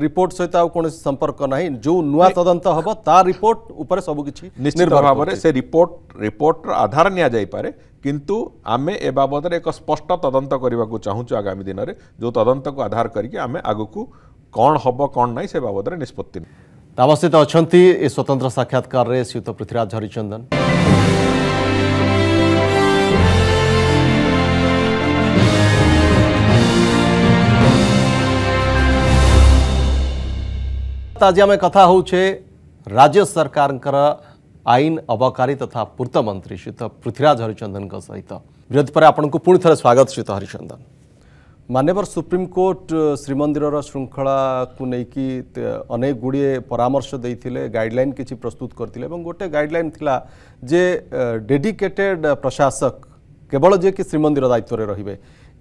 ରିପୋର୍ଟ ସହିତ ଆଉ କୌଣସି ସମ୍ପର୍କ ନାହିଁ ଯେଉଁ ନୂଆ ତଦନ୍ତ ହେବ ତା ରିପୋର୍ଟ ଉପରେ ସବୁକିଛି ନିଶ୍ଚିତ ଭାବରେ ସେ ରିପୋର୍ଟ ରିପୋର୍ଟର ଆଧାର ନିଆଯାଇପାରେ କିନ୍ତୁ ଆମେ ଏ ବାବଦରେ ଏକ ସ୍ପଷ୍ଟ ତଦନ୍ତ କରିବାକୁ ଚାହୁଁଛୁ ଆଗାମୀ ଦିନରେ ଯେଉଁ ତଦନ୍ତକୁ ଆଧାର କରିକି ଆମେ ଆଗକୁ କ'ଣ ହେବ କ'ଣ ନାହିଁ ସେ ବାବଦରେ ନିଷ୍ପତ୍ତି ତାମ ସହିତ ଅଛନ୍ତି ଏ ସ୍ୱତନ୍ତ୍ର ସାକ୍ଷାତକାରରେ ଶ୍ରୀଯୁକ୍ତ ପୃଥ୍ୱୀରାଜ ହରିଚନ୍ଦନ આજે અમે કથા હોઉં છે રાજ્य ସରକାରଙ୍କର ଆଇନ ଅବକାରୀ ତଥା ପୂର୍ତ୍ତ ମନ୍ତ୍ରୀ ଶ୍ରୀତ ପୃଥ୍ୱୀରାଜ ହରିଚନ୍ଦନଙ୍କ ସହିତ ବିରୋଧ ପରେ ଆପଣଙ୍କୁ ପୁଣି ଥରେ ସ୍ୱାଗତ ଶ୍ରୀତ ହରିଚନ୍ଦନ ମାନ୍ୟବର ସୁପ୍ରିମକୋର୍ଟ ଶ୍ରୀମନ୍ଦିରର ଶୃଙ୍ଖଳାକୁ ନେଇକି ଅନେକ ଗୁଡ଼ିଏ ପରାମର୍ଶ ଦେଇଥିଲେ ଗାଇଡ଼ଲାଇନ୍ କିଛି ପ୍ରସ୍ତୁତ କରିଥିଲେ ଏବଂ ଗୋଟେ ଗାଇଡ଼ଲାଇନ୍ ଥିଲା ଯେ ଡେଡିକେଟେଡ୍ ପ୍ରଶାସକ କେବଳ ଯିଏକି ଶ୍ରୀମନ୍ଦିର ଦାୟିତ୍ୱରେ ରହିବେ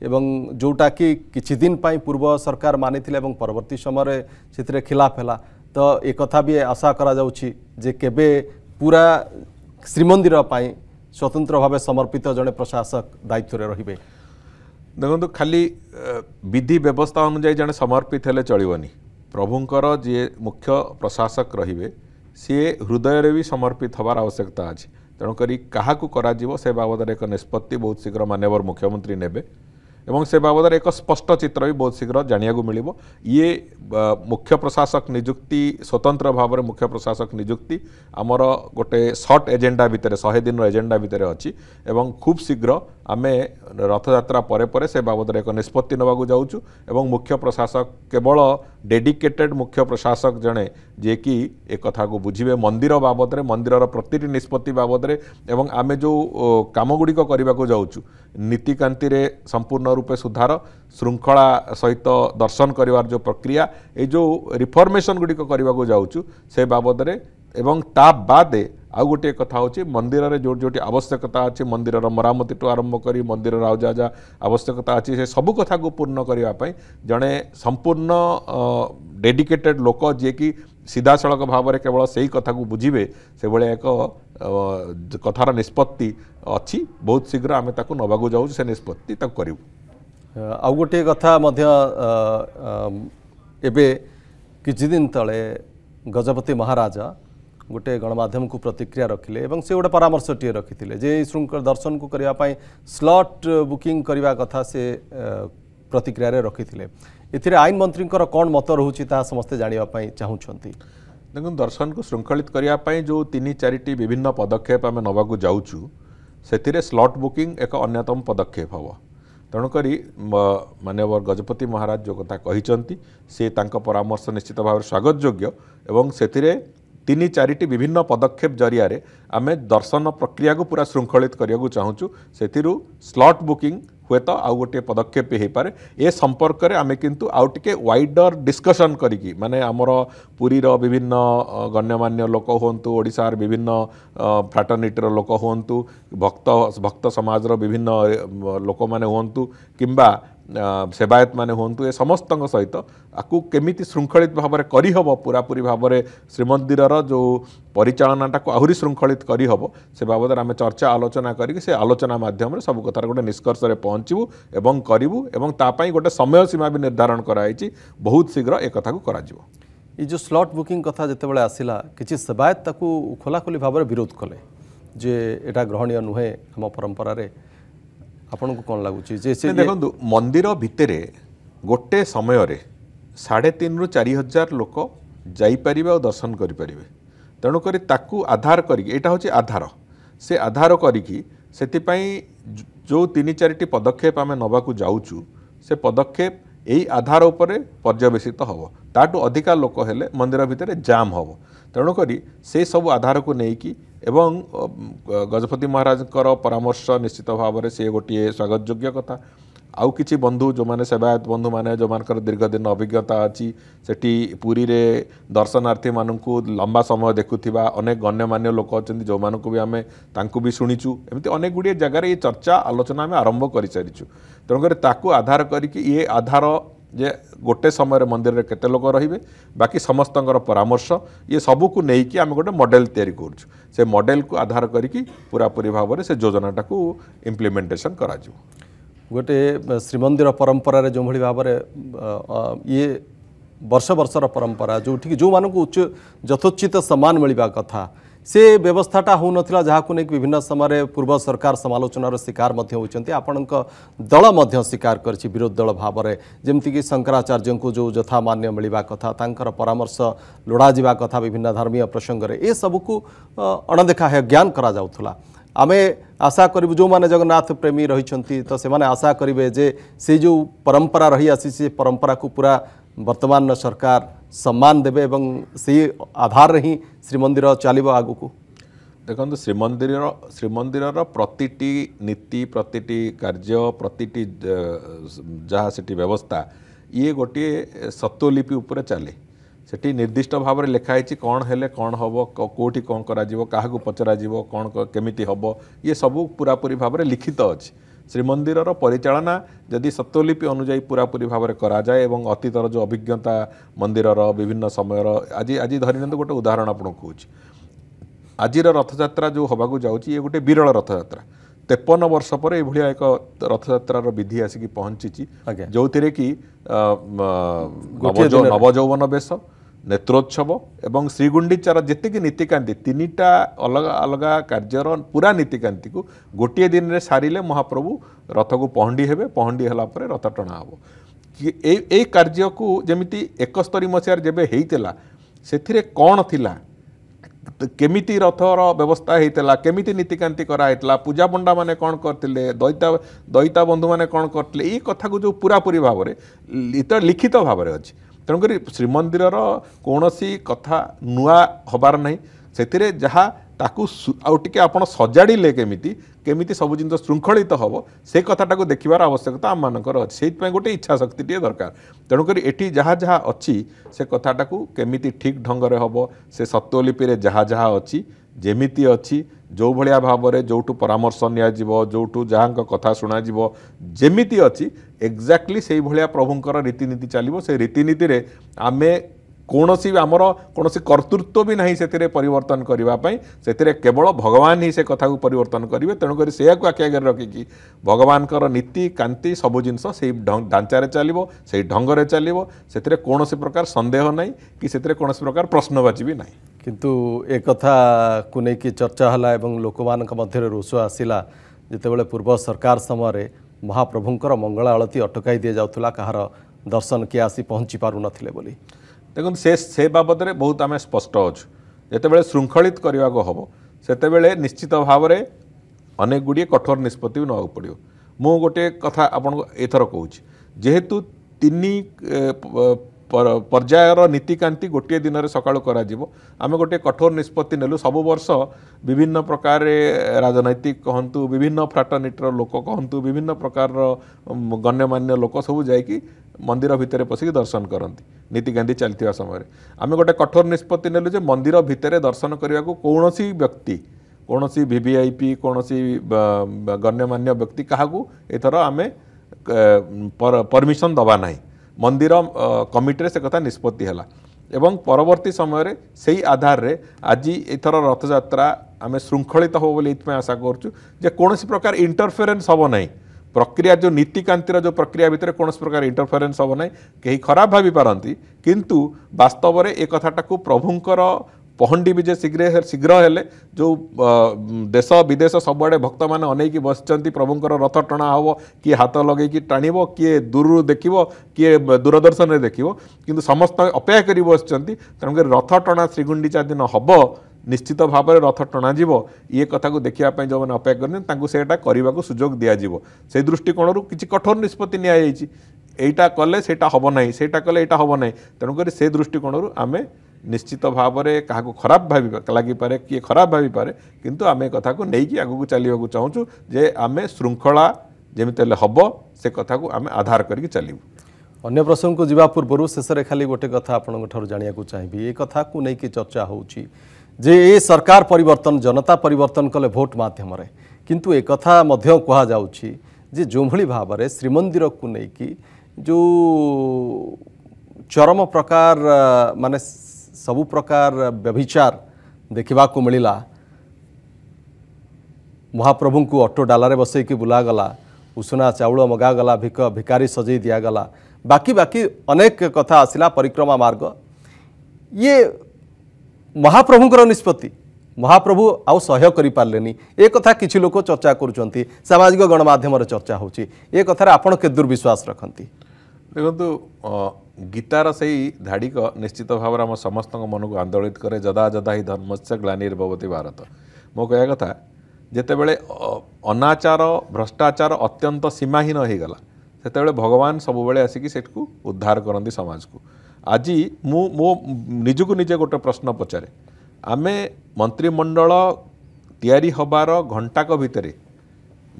এবং ଯେଉଁଟାକି କିଛି ଦିନ ପାଇଁ ପୂର୍ବ ସରକାର ମାନିଥିଲେ ଏବଂ ପରବର୍ତ୍ତୀ ସମୟରେ ସେଥିରେ ଖିଲାପ ହେଲା ତ ଏ କଥା ବି ଆଶା କରାଯାଉଛି ଯେ କେବେ ପୁରା ଶ୍ରୀମନ୍ଦିର ପାଇଁ ସ୍ୱତନ୍ତ୍ର ଭାବେ ସମର୍ପିତ ଜଣେ ପ୍ରଶାସକ ଦାୟିତ୍ୱରେ ରହିବେ ଦେଖନ୍ତୁ ଖାଲି ବିଧି ବ୍ୟବସ୍ଥା ଅନୁଯାୟୀ ଜଣେ ସମର୍ପିତ ହେଲେ ଚଳିବନି ପ୍ରଭୁଙ୍କର ଯିଏ ମୁଖ୍ୟ ପ୍ରଶାସକ ରହିବେ ସିଏ ହୃଦୟରେ ବି ସମର୍ପିତ ହେବାର ଆବଶ୍ୟକତା ଅଛି ତେଣୁକରି କାହାକୁ କରାଯିବ ସେ ବାବଦରେ ଏକ ନିଷ୍ପତ୍ତି ବହୁତ ଶୀଘ୍ର ମାନ୍ୟବର ମୁଖ୍ୟମନ୍ତ୍ରୀ ନେବେ এবং সে બાબতৰ এক স্পষ্ট চിത്രই বহুত শীঘ্ৰে জানিয়াগো মিলিব ই মুখ্য প্ৰশাসক নিযুক্তি স্বতন্ত্ৰভাৱে মুখ্য প্ৰশাসক নিযুক্তি আমাৰ গটেৰৰৰৰ্ট এজেন্ডা ভিতৰে 100 দিনৰ এজেন্ডা ভিতৰে আছে আৰু খুব শীঘ্ৰে আমি ৰথ যাত্ৰা pore pore সে બાબতৰ এক নিস্পত্তি নৱাগৈ যাওঁচু আৰু মুখ্য প্ৰশাসক কেৱল ডেডিকেটেড মুখ্য প্ৰশাসক জনে जेकी এক কথা কো বুজিবে মন্দিৰ બાબতৰ মন্দিৰৰ প্ৰতিটি নিস্পত্তি બાબতৰে আৰু আমি যো কাম গুডিক কৰিবাকৈ যাওঁচু ନୀତିକାନ୍ତିରେ ସମ୍ପୂର୍ଣ୍ଣ ରୂପେ ସୁଧାର ଶୃଙ୍ଖଳା ସହିତ ଦର୍ଶନ କରିବାର ଯେଉଁ ପ୍ରକ୍ରିୟା ଏ ଯେଉଁ ରିଫର୍ମେସନ୍ ଗୁଡ଼ିକ କରିବାକୁ ଯାଉଛୁ ସେ ବାବଦରେ ଏବଂ ତା ବାଦେ ଆଉ ଗୋଟିଏ କଥା ହେଉଛି ମନ୍ଦିରରେ ଯେଉଁଠି ଯେଉଁଠି ଆବଶ୍ୟକତା ଅଛି ମନ୍ଦିରର ମରାମତିଠୁ ଆରମ୍ଭ କରି ମନ୍ଦିରର ଆଉ ଯାହା ଯାହା ଆବଶ୍ୟକତା ଅଛି ସେ ସବୁ କଥାକୁ ପୂର୍ଣ୍ଣ କରିବା ପାଇଁ ଜଣେ ସମ୍ପୂର୍ଣ୍ଣ ଡେଡିକେଟେଡ଼ ଲୋକ ଯିଏକି सीधा सड़क भाव में केवल से कथा को बुझे से भाई एक कथार निष्पत्ति अच्छी बहुत शीघ्र आम नवाक जाऊ निष्पत्ति कर गोटे कथा एचदिन ते गजपति महाराजा गोटे गणमाध्यम को प्रतिक्रिया रखिले से गोटे परामर्श टे रखी थे जे दर्शन को करने स्लट बुकिंग करने कथा से प्रतिक्रिय रखी थे ଏଥିରେ ଆଇନ ମନ୍ତ୍ରୀଙ୍କର କ'ଣ ମତ ରହୁଛି ତାହା ସମସ୍ତେ ଜାଣିବା ପାଇଁ ଚାହୁଁଛନ୍ତି ଦେଖନ୍ତୁ ଦର୍ଶନକୁ ଶୃଙ୍ଖଳିତ କରିବା ପାଇଁ ଯେଉଁ ତିନି ଚାରିଟି ବିଭିନ୍ନ ପଦକ୍ଷେପ ଆମେ ନେବାକୁ ଯାଉଛୁ ସେଥିରେ ସ୍ଲଟ୍ ବୁକିଂ ଏକ ଅନ୍ୟତମ ପଦକ୍ଷେପ ହେବ ତେଣୁକରି ମାନ୍ୟବର ଗଜପତି ମହାରାଜ ଯେଉଁ କଥା କହିଛନ୍ତି ସେ ତାଙ୍କ ପରାମର୍ଶ ନିଶ୍ଚିତ ଭାବରେ ସ୍ୱାଗତଯୋଗ୍ୟ ଏବଂ ସେଥିରେ ତିନି ଚାରିଟି ବିଭିନ୍ନ ପଦକ୍ଷେପ ଜରିଆରେ ଆମେ ଦର୍ଶନ ପ୍ରକ୍ରିୟାକୁ ପୁରା ଶୃଙ୍ଖଳିତ କରିବାକୁ ଚାହୁଁଛୁ ସେଥିରୁ ସ୍ଲଟ୍ ବୁକିଂ ହୁଏତ ଆଉ ଗୋଟିଏ ପଦକ୍ଷେପ ହେଇପାରେ ଏ ସମ୍ପର୍କରେ ଆମେ କିନ୍ତୁ ଆଉ ଟିକେ ୱାଇଡର୍ ଡିସ୍କସନ୍ କରିକି ମାନେ ଆମର ପୁରୀର ବିଭିନ୍ନ ଗଣ୍ୟମାନ୍ୟ ଲୋକ ହୁଅନ୍ତୁ ଓଡ଼ିଶାର ବିଭିନ୍ନ ଫ୍ରାଟର୍ନିଟିର ଲୋକ ହୁଅନ୍ତୁ ଭକ୍ତ ଭକ୍ତ ସମାଜର ବିଭିନ୍ନ ଲୋକମାନେ ହୁଅନ୍ତୁ କିମ୍ବା ସେବାୟତମାନେ ହୁଅନ୍ତୁ ଏ ସମସ୍ତଙ୍କ ସହିତ ଆକୁ କେମିତି ଶୃଙ୍ଖଳିତ ଭାବରେ କରିହେବ ପୁରାପୁରି ଭାବରେ ଶ୍ରୀମନ୍ଦିରର ଯେଉଁ ପରିଚାଳନାଟାକୁ ଆହୁରି ଶୃଙ୍ଖଳିତ କରିହେବ ସେ ବାବଦରେ ଆମେ ଚର୍ଚ୍ଚା ଆଲୋଚନା କରିକି ସେ ଆଲୋଚନା ମାଧ୍ୟମରେ ସବୁ କଥାର ଗୋଟେ ନିଷ୍କର୍ଷରେ ପହଞ୍ଚିବୁ ଏବଂ କରିବୁ ଏବଂ ତା ପାଇଁ ଗୋଟେ ସମୟ ସୀମା ବି ନିର୍ଦ୍ଧାରଣ କରାଯାଇଛି ବହୁତ ଶୀଘ୍ର ଏ କଥାକୁ କରାଯିବ ଏ ଯେଉଁ ସ୍ଲଟ୍ ବୁକିଂ କଥା ଯେତେବେଳେ ଆସିଲା କିଛି ସେବାୟତ ତାକୁ ଖୋଲାଖୋଲି ଭାବରେ ବିରୋଧ କଲେ ଯେ ଏଇଟା ଗ୍ରହଣୀୟ ନୁହେଁ ଆମ ପରମ୍ପରାରେ ଆପଣଙ୍କୁ କ'ଣ ଲାଗୁଛି ଯେ ସେ ଦେଖନ୍ତୁ ମନ୍ଦିର ଭିତରେ ଗୋଟେ ସମୟରେ ସାଢ଼େ ତିନିରୁ ଚାରି ହଜାର ଲୋକ ଯାଇପାରିବେ ଆଉ ଦର୍ଶନ କରିପାରିବେ ତେଣୁକରି ତାକୁ ଆଧାର କରିକି ଏଇଟା ହେଉଛି ଆଧାର ସେ ଆଧାର କରିକି ସେଥିପାଇଁ ଯେଉଁ ତିନି ଚାରିଟି ପଦକ୍ଷେପ ଆମେ ନେବାକୁ ଯାଉଛୁ ସେ ପଦକ୍ଷେପ ଏଇ ଆଧାର ଉପରେ ପର୍ଯ୍ୟବେସିତ ହେବ ତାଠୁ ଅଧିକା ଲୋକ ହେଲେ ମନ୍ଦିର ଭିତରେ ଜାମ୍ ହେବ ତେଣୁକରି ସେସବୁ ଆଧାରକୁ ନେଇକି এবং গজপতি মহারাজ কর পরামর্শ নিশ্চিত ভাবে সে গটিয়ে স্বাগত যোগ্য কথা আৰু কিচি বন্ধু যো মানে সেবায়ে বন্ধু মানে যো মানকৰ दीर्घ दिन অভিজ্ঞতা আছে সেটি পুরীৰে দর্শন আৰ্থী মানুকো লম্বা সময় দেখোতিবা अनेक গণ্যমান্য লোক আছে যো মানুকো বি আমি তাকুকো বি শুনিচু এমতি अनेक গুডিয়ে জাগাৰ এইർച്ചচা আলোচনা আমি আৰম্ভ কৰি চৰিচু তনকৰ তাকু আধাৰ কৰি কি এ আধাৰ जे गोटे समय मंदिर केत रे बाकी समस्त परामर्श ये सब नहीं आम गोटे मडेल या मडेल को आधार करापूरी भाव में से योजनाटा को इम्प्लीमेंटेसन कर गोटे श्रीमंदिर परंपर जो भाव ये बर्ष बर्षर परंपरा जो जो मानक उच्च यथोचित सम्मान मिलवा कथा ସେ ବ୍ୟବସ୍ଥାଟା ହେଉନଥିଲା ଯାହାକୁ ନେଇକି ବିଭିନ୍ନ ସମୟରେ ପୂର୍ବ ସରକାର ସମାଲୋଚନାର ଶିକାର ମଧ୍ୟ ହୋଇଛନ୍ତି ଆପଣଙ୍କ ଦଳ ମଧ୍ୟ ସ୍ୱୀକାର କରିଛି ବିରୋଧୀ ଦଳ ଭାବରେ ଯେମିତିକି ଶଙ୍କରାଚାର୍ଯ୍ୟଙ୍କୁ ଯେଉଁ ଯଥାମାନ୍ୟ ମିଳିବା କଥା ତାଙ୍କର ପରାମର୍ଶ ଲୋଡ଼ାଯିବା କଥା ବିଭିନ୍ନ ଧର୍ମୀୟ ପ୍ରସଙ୍ଗରେ ଏସବୁକୁ ଅଣଦେଖା ଜ୍ଞାନ କରାଯାଉଥିଲା ଆମେ ଆଶା କରିବୁ ଯେଉଁମାନେ ଜଗନ୍ନାଥ ପ୍ରେମୀ ରହିଛନ୍ତି ତ ସେମାନେ ଆଶା କରିବେ ଯେ ସେ ଯେଉଁ ପରମ୍ପରା ରହିଆସିଛି ସେ ପରମ୍ପରାକୁ ପୁରା ବର୍ତ୍ତମାନର ସରକାର ସମ୍ମାନ ଦେବେ ଏବଂ ସେଇ ଆଧାରରେ ହିଁ ଶ୍ରୀମନ୍ଦିର ଚାଲିବ ଆଗକୁ ଦେଖନ୍ତୁ ଶ୍ରୀମନ୍ଦିର ଶ୍ରୀମନ୍ଦିରର ପ୍ରତିଟି ନୀତି ପ୍ରତିଟି କାର୍ଯ୍ୟ ପ୍ରତିଟି ଯାହା ସେଠି ବ୍ୟବସ୍ଥା ଇଏ ଗୋଟିଏ ସତ୍ୱଲିପି ଉପରେ ଚାଲେ ସେଠି ନିର୍ଦ୍ଦିଷ୍ଟ ଭାବରେ ଲେଖା ହେଇଛି କ'ଣ ହେଲେ କ'ଣ ହେବ କେଉଁଠି କ'ଣ କରାଯିବ କାହାକୁ ପଚରାଯିବ କ'ଣ କେମିତି ହେବ ଇଏ ସବୁ ପୂରାପୂରି ଭାବରେ ଲିଖିତ ଅଛି ଶ୍ରୀମନ୍ଦିରର ପରିଚାଳନା ଯଦି ସତ୍ୟଲିପି ଅନୁଯାୟୀ ପୁରାପୁରି ଭାବରେ କରାଯାଏ ଏବଂ ଅତୀତର ଯେଉଁ ଅଭିଜ୍ଞତା ମନ୍ଦିରର ବିଭିନ୍ନ ସମୟର ଆଜି ଆଜି ଧରିନିଅନ୍ତୁ ଗୋଟେ ଉଦାହରଣ ଆପଣଙ୍କୁ କହୁଛି ଆଜିର ରଥଯାତ୍ରା ଯେଉଁ ହେବାକୁ ଯାଉଛି ଇଏ ଗୋଟେ ବିରଳ ରଥଯାତ୍ରା ତେପନ ବର୍ଷ ପରେ ଏଇଭଳିଆ ଏକ ରଥଯାତ୍ରାର ବିଧି ଆସିକି ପହଞ୍ଚିଛି ଆଜ୍ଞା ଯେଉଁଥିରେ କି ନବଯୌବନ ବେଶ ନେତ୍ରୋତ୍ସବ ଏବଂ ଶ୍ରୀଗୁଣ୍ଡିଚାର ଯେତିକି ନୀତିକାନ୍ତି ତିନିଟା ଅଲଗା ଅଲଗା କାର୍ଯ୍ୟର ପୁରା ନୀତିକାନ୍ତିକୁ ଗୋଟିଏ ଦିନରେ ସାରିଲେ ମହାପ୍ରଭୁ ରଥକୁ ପହଣ୍ଡି ହେବେ ପହଣ୍ଡି ହେଲା ପରେ ରଥ ଟଣା ହେବ ଏଇ ଏଇ କାର୍ଯ୍ୟକୁ ଯେମିତି ଏକସ୍ତରୀ ମସିହାରେ ଯେବେ ହେଇଥିଲା ସେଥିରେ କ'ଣ ଥିଲା କେମିତି ରଥର ବ୍ୟବସ୍ଥା ହେଇଥିଲା କେମିତି ନୀତିକାନ୍ତି କରାହେଇଥିଲା ପୂଜା ପଣ୍ଡାମାନେ କ'ଣ କରିଥିଲେ ଦଇତା ଦଇତା ବନ୍ଧୁମାନେ କ'ଣ କରିଥିଲେ ଏଇ କଥାକୁ ଯେଉଁ ପୁରାପୁରି ଭାବରେ ତ ଲିଖିତ ଭାବରେ ଅଛି ତେଣୁକରି ଶ୍ରୀମନ୍ଦିରର କୌଣସି କଥା ନୂଆ ହେବାର ନାହିଁ ସେଥିରେ ଯାହା ତାକୁ ଆଉ ଟିକିଏ ଆପଣ ସଜାଡ଼ିଲେ କେମିତି କେମିତି ସବୁ ଜିନିଷ ଶୃଙ୍ଖଳିତ ହେବ ସେ କଥାଟାକୁ ଦେଖିବାର ଆବଶ୍ୟକତା ଆମମାନଙ୍କର ଅଛି ସେଇଥିପାଇଁ ଗୋଟେ ଇଚ୍ଛା ଶକ୍ତିଟିଏ ଦରକାର ତେଣୁକରି ଏଠି ଯାହା ଯାହା ଅଛି ସେ କଥାଟାକୁ କେମିତି ଠିକ୍ ଢଙ୍ଗରେ ହେବ ସେ ସତ୍ୱଲିପିରେ ଯାହା ଯାହା ଅଛି ଯେମିତି ଅଛି ଯେଉଁ ଭଳିଆ ଭାବରେ ଯେଉଁଠୁ ପରାମର୍ଶ ନିଆଯିବ ଯେଉଁଠୁ ଯାହାଙ୍କ କଥା ଶୁଣାଯିବ ଯେମିତି ଅଛି ଏକ୍ଜାକ୍ଟଲି ସେଇଭଳିଆ ପ୍ରଭୁଙ୍କର ରୀତିନୀତି ଚାଲିବ ସେ ରୀତିନୀତିରେ ଆମେ କୌଣସି ଆମର କୌଣସି କର୍ତ୍ତୃତ୍ୱ ବି ନାହିଁ ସେଥିରେ ପରିବର୍ତ୍ତନ କରିବା ପାଇଁ ସେଥିରେ କେବଳ ଭଗବାନ ହିଁ ସେ କଥାକୁ ପରିବର୍ତ୍ତନ କରିବେ ତେଣୁକରି ସେୟାକୁ ଆଖି ଆଗରେ ରଖିକି ଭଗବାନଙ୍କର ନୀତି କାନ୍ତି ସବୁ ଜିନିଷ ସେଇ ଢାଞ୍ଚାରେ ଚାଲିବ ସେଇ ଢଙ୍ଗରେ ଚାଲିବ ସେଥିରେ କୌଣସି ପ୍ରକାର ସନ୍ଦେହ ନାହିଁ କି ସେଥିରେ କୌଣସି ପ୍ରକାର ପ୍ରଶ୍ନବାଚୀ ବି ନାହିଁ କିନ୍ତୁ ଏ କଥାକୁ ନେଇକି ଚର୍ଚ୍ଚା ହେଲା ଏବଂ ଲୋକମାନଙ୍କ ମଧ୍ୟରେ ରୋଷ ଆସିଲା ଯେତେବେଳେ ପୂର୍ବ ସରକାର ସମୟରେ ମହାପ୍ରଭୁଙ୍କର ମଙ୍ଗଳା ଆଳତୀ ଅଟକାଇ ଦିଆଯାଉଥିଲା କାହାର ଦର୍ଶନ କିଏ ଆସି ପହଞ୍ଚି ପାରୁନଥିଲେ ବୋଲି ଦେଖନ୍ତୁ ସେ ସେ ବାବଦରେ ବହୁତ ଆମେ ସ୍ପଷ୍ଟ ଅଛୁ ଯେତେବେଳେ ଶୃଙ୍ଖଳିତ କରିବାକୁ ହେବ ସେତେବେଳେ ନିଶ୍ଚିତ ଭାବରେ ଅନେକ ଗୁଡ଼ିଏ କଠୋର ନିଷ୍ପତ୍ତି ନେବାକୁ ପଡ଼ିବ ମୁଁ ଗୋଟିଏ କଥା ଆପଣଙ୍କୁ ଏଥର କହୁଛି ଯେହେତୁ ତିନି ପର୍ଯ୍ୟାୟର ନୀତିକାନ୍ତି ଗୋଟିଏ ଦିନରେ ସକାଳୁ କରାଯିବ ଆମେ ଗୋଟିଏ କଠୋର ନିଷ୍ପତ୍ତି ନେଲୁ ସବୁ ବର୍ଷ ବିଭିନ୍ନ ପ୍ରକାରରେ ରାଜନୈତିକ କହନ୍ତୁ ବିଭିନ୍ନ ଫ୍ରାଟର୍ନିଟିର ଲୋକ କହନ୍ତୁ ବିଭିନ୍ନ ପ୍ରକାରର ଗଣ୍ୟମାନ୍ୟ ଲୋକ ସବୁ ଯାଇକି ମନ୍ଦିର ଭିତରେ ପଶିକି ଦର୍ଶନ କରନ୍ତି ନୀତିକାନ୍ତି ଚାଲିଥିବା ସମୟରେ ଆମେ ଗୋଟେ କଠୋର ନିଷ୍ପତ୍ତି ନେଲୁ ଯେ ମନ୍ଦିର ଭିତରେ ଦର୍ଶନ କରିବାକୁ କୌଣସି ବ୍ୟକ୍ତି କୌଣସି ଭି ଭି ଆଇ ପି କୌଣସି ଗଣ୍ୟମାନ୍ୟ ବ୍ୟକ୍ତି କାହାକୁ ଏଥର ଆମେ ପରମିଶନ୍ ଦେବା ନାହିଁ ମନ୍ଦିର କମିଟିରେ ସେ କଥା ନିଷ୍ପତ୍ତି ହେଲା ଏବଂ ପରବର୍ତ୍ତୀ ସମୟରେ ସେହି ଆଧାରରେ ଆଜି ଏଥର ରଥଯାତ୍ରା ଆମେ ଶୃଙ୍ଖଳିତ ହେବ ବୋଲି ଏଥିପାଇଁ ଆଶା କରୁଛୁ ଯେ କୌଣସି ପ୍ରକାର ଇଣ୍ଟରଫେରେନ୍ସ ହେବ ନାହିଁ ପ୍ରକ୍ରିୟା ଯେଉଁ ନୀତିକାନ୍ତିର ଯେଉଁ ପ୍ରକ୍ରିୟା ଭିତରେ କୌଣସି ପ୍ରକାର ଇଣ୍ଟରଫେରେନ୍ସ ହେବ ନାହିଁ କେହି ଖରାପ ଭାବିପାରନ୍ତି କିନ୍ତୁ ବାସ୍ତବରେ ଏ କଥାଟାକୁ ପ୍ରଭୁଙ୍କର ପହଣ୍ଡି ବି ଯେ ଶୀଘ୍ର ଶୀଘ୍ର ହେଲେ ଯେଉଁ ଦେଶ ବିଦେଶ ସବୁଆଡ଼େ ଭକ୍ତମାନେ ଅନେଇକି ବସିଛନ୍ତି ପ୍ରଭୁଙ୍କର ରଥ ଟଣା ହେବ କିଏ ହାତ ଲଗେଇକି ଟାଣିବ କିଏ ଦୂରରୁ ଦେଖିବ କିଏ ଦୂରଦର୍ଶନରେ ଦେଖିବ କିନ୍ତୁ ସମସ୍ତ ଅପେକ୍ଷା କରି ବସିଛନ୍ତି ତେଣୁକରି ରଥ ଟଣା ଶ୍ରୀଗୁଣ୍ଡିଚା ଦିନ ହେବ ନିଶ୍ଚିତ ଭାବରେ ରଥ ଟଣାଯିବ ଇଏ କଥାକୁ ଦେଖିବା ପାଇଁ ଯେଉଁମାନେ ଅପେକ୍ଷା କରିଛନ୍ତି ତାଙ୍କୁ ସେଇଟା କରିବାକୁ ସୁଯୋଗ ଦିଆଯିବ ସେଇ ଦୃଷ୍ଟିକୋଣରୁ କିଛି କଠୋର ନିଷ୍ପତ୍ତି ନିଆଯାଇଛି ଏଇଟା କଲେ ସେଇଟା ହେବ ନାହିଁ ସେଇଟା କଲେ ଏଇଟା ହେବ ନାହିଁ ତେଣୁକରି ସେ ଦୃଷ୍ଟିକୋଣରୁ ଆମେ ନିଶ୍ଚିତ ଭାବରେ କାହାକୁ ଖରାପ ଭାବିବା ଲାଗିପାରେ କିଏ ଖରାପ ଭାବିପାରେ କିନ୍ତୁ ଆମେ କଥାକୁ ନେଇକି ଆଗକୁ ଚାଲିବାକୁ ଚାହୁଁଛୁ ଯେ ଆମେ ଶୃଙ୍ଖଳା ଯେମିତି ହେଲେ ହେବ ସେ କଥାକୁ ଆମେ ଆଧାର କରିକି ଚାଲିବୁ ଅନ୍ୟ ପ୍ରସଙ୍ଗକୁ ଯିବା ପୂର୍ବରୁ ଶେଷରେ ଖାଲି ଗୋଟେ କଥା ଆପଣଙ୍କ ଠାରୁ ଜାଣିବାକୁ ଚାହିଁବି ଏ କଥାକୁ ନେଇକି ଚର୍ଚ୍ଚା ହେଉଛି ଯେ ଏ ସରକାର ପରିବର୍ତ୍ତନ ଜନତା ପରିବର୍ତ୍ତନ କଲେ ଭୋଟ ମାଧ୍ୟମରେ କିନ୍ତୁ ଏକଥା ମଧ୍ୟ କୁହାଯାଉଛି ଯେ ଯେଉଁଭଳି ଭାବରେ ଶ୍ରୀମନ୍ଦିରକୁ ନେଇକି ଯେଉଁ ଚରମ ପ୍ରକାର ମାନେ सबु प्रकार व्यभिचार देखा मिलला महाप्रभु को अटो डालारे बस कि बुलागला उषुना चाउल मगागला भिक भिकारी सजे दिगला बाकी बाकी अनेक कथा आसला परिक्रमा मार्ग ये महाप्रभुकर निष्पत्ति महाप्रभु आउ सहय कर पारे एक कि लोक चर्चा करुँच सामाजिक गणमाध्यम चर्चा होती एक कथा आपड़ के दुर्विश्वास रखती ଦେଖନ୍ତୁ ଗୀତାର ସେହି ଧାଡ଼ିକ ନିଶ୍ଚିତ ଭାବରେ ଆମ ସମସ୍ତଙ୍କ ମନକୁ ଆନ୍ଦୋଳିତ କରେ ଯଦା ଯଦା ହି ଧର୍ମଚ୍ଛ ଗ୍ଲାନିର୍ ଭବତୀ ଭାରତ ମୋ କହିବା କଥା ଯେତେବେଳେ ଅନାଚାର ଭ୍ରଷ୍ଟାଚାର ଅତ୍ୟନ୍ତ ସୀମାହୀନ ହୋଇଗଲା ସେତେବେଳେ ଭଗବାନ ସବୁବେଳେ ଆସିକି ସେଠୁକୁ ଉଦ୍ଧାର କରନ୍ତି ସମାଜକୁ ଆଜି ମୁଁ ମୋ ନିଜକୁ ନିଜେ ଗୋଟେ ପ୍ରଶ୍ନ ପଚାରେ ଆମେ ମନ୍ତ୍ରିମଣ୍ଡଳ ତିଆରି ହେବାର ଘଣ୍ଟାକ ଭିତରେ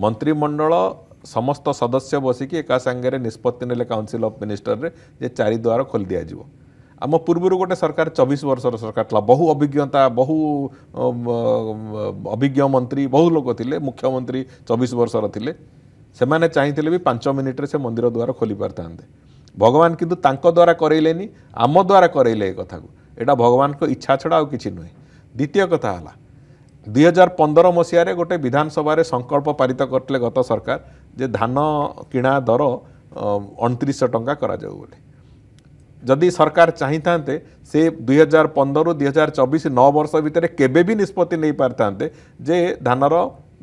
ମନ୍ତ୍ରିମଣ୍ଡଳ ସମସ୍ତ ସଦସ୍ୟ ବସିକି ଏକା ସାଙ୍ଗରେ ନିଷ୍ପତ୍ତି ନେଲେ କାଉନସିଲ୍ ଅଫ୍ ମିନିଷ୍ଟରରେ ଯେ ଚାରିଦ୍ୱାର ଖୋଲି ଦିଆଯିବ ଆମ ପୂର୍ବରୁ ଗୋଟେ ସରକାର ଚବିଶ ବର୍ଷର ସରକାର ଥିଲା ବହୁ ଅଭିଜ୍ଞତା ବହୁ ଅଭିଜ୍ଞ ମନ୍ତ୍ରୀ ବହୁ ଲୋକ ଥିଲେ ମୁଖ୍ୟମନ୍ତ୍ରୀ ଚବିଶ ବର୍ଷର ଥିଲେ ସେମାନେ ଚାହିଁଥିଲେ ବି ପାଞ୍ଚ ମିନିଟ୍ରେ ସେ ମନ୍ଦିର ଦ୍ୱାର ଖୋଲିପାରିଥାନ୍ତେ ଭଗବାନ କିନ୍ତୁ ତାଙ୍କ ଦ୍ୱାରା କରେଇଲେନି ଆମ ଦ୍ୱାରା କରେଇଲେ ଏ କଥାକୁ ଏଇଟା ଭଗବାନଙ୍କ ଇଚ୍ଛା ଛଡ଼ା ଆଉ କିଛି ନୁହେଁ ଦ୍ୱିତୀୟ କଥା ହେଲା ଦୁଇହଜାର ପନ୍ଦର ମସିହାରେ ଗୋଟେ ବିଧାନସଭାରେ ସଂକଳ୍ପ ପାରିତ କରିଥିଲେ ଗତ ସରକାର ଯେ ଧାନ କିଣା ଦର ଅଣତିରିଶଶହ ଟଙ୍କା କରାଯାଉ ବୋଲି ଯଦି ସରକାର ଚାହିଁଥାନ୍ତେ ସେ ଦୁଇ ହଜାର ପନ୍ଦରରୁ ଦୁଇ ହଜାର ଚବିଶ ନଅ ବର୍ଷ ଭିତରେ କେବେ ବି ନିଷ୍ପତ୍ତି ନେଇପାରିଥାନ୍ତେ ଯେ ଧାନର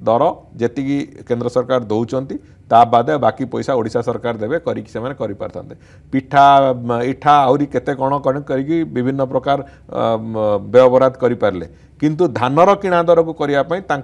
ଦର ଯେତିକି କେନ୍ଦ୍ର ସରକାର ଦେଉଛନ୍ତି ତା ବାଦେ ବାକି ପଇସା ଓଡ଼ିଶା ସରକାର ଦେବେ କରିକି ସେମାନେ କରିପାରିଥାନ୍ତେ ପିଠା ଇଠା ଆହୁରି କେତେ କ'ଣ କରିକି ବିଭିନ୍ନ ପ୍ରକାର ବ୍ୟୟବରାଦ କରିପାରିଲେ किंतु धानर किणादर को करने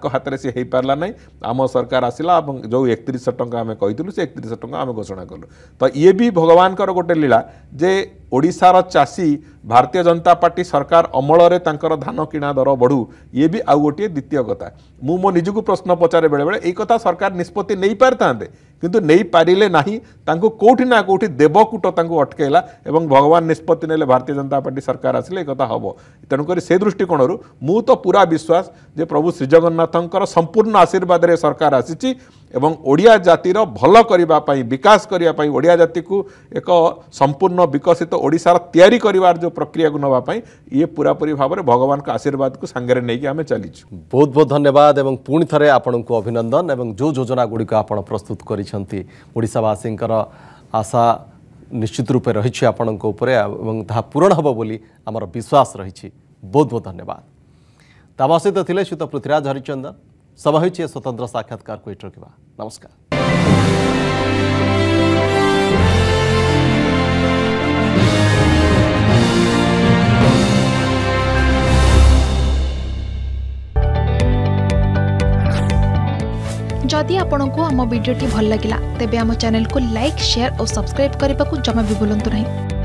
हाथ में सी हो ना आम सरकार आसला जो एकतीस टाँह आम कही एकतीस टाँह आम घोषणा कलु तो ये भी भगवान गोटे लीला जे ओडार चाषी भारतीय जनता पार्टी सरकार अमल धान किणादर बढ़ू ये भी आउ गोटे द्वितीय कथा मुझ मो निजी प्रश्न पचारे बेले बेले यथा सरकार निष्पत्ति पारिथे କିନ୍ତୁ ନେଇପାରିଲେ ନାହିଁ ତାଙ୍କୁ କେଉଁଠି ନା କେଉଁଠି ଦେବକୂଟ ତାଙ୍କୁ ଅଟକାଇଲା ଏବଂ ଭଗବାନ ନିଷ୍ପତ୍ତି ନେଲେ ଭାରତୀୟ ଜନତା ପାର୍ଟି ସରକାର ଆସିଲେ ଏକଥା ହେବ ତେଣୁକରି ସେ ଦୃଷ୍ଟିକୋଣରୁ ମୁଁ ତ ପୁରା ବିଶ୍ୱାସ जे प्रभु श्रीजगन्नाथ संपूर्ण आशीर्वाद सरकार आसी ओडिया जातिर भल करने विकास करने ओडिया जाति को एक संपूर्ण विकसित ओडार तैयारी करार जो प्रक्रिया को नापी ये पूरापूरी भाव में भगवान आशीर्वाद को सांगे नहीं आम चलीचु बहुत बहुत धन्यवाद और पुणि थे आपण को अभिनंदन और जो योजना गुड़िक आप प्रस्तुत करसी आशा निश्चित रूपे रही आपण पूरण हम बोली आमर विश्वास रही बहुत बहुत धन्यवाद सहित थे सूत पृथ्वीराज हरिचंदन सभा हो स्वतंत्र साक्षात्कार को रखा नमस्कार जदि आपण आम भिडी भल लगा तेब चेल को लाइक सेयार और सब्सक्राइब करने को जमा भी बुलां नहीं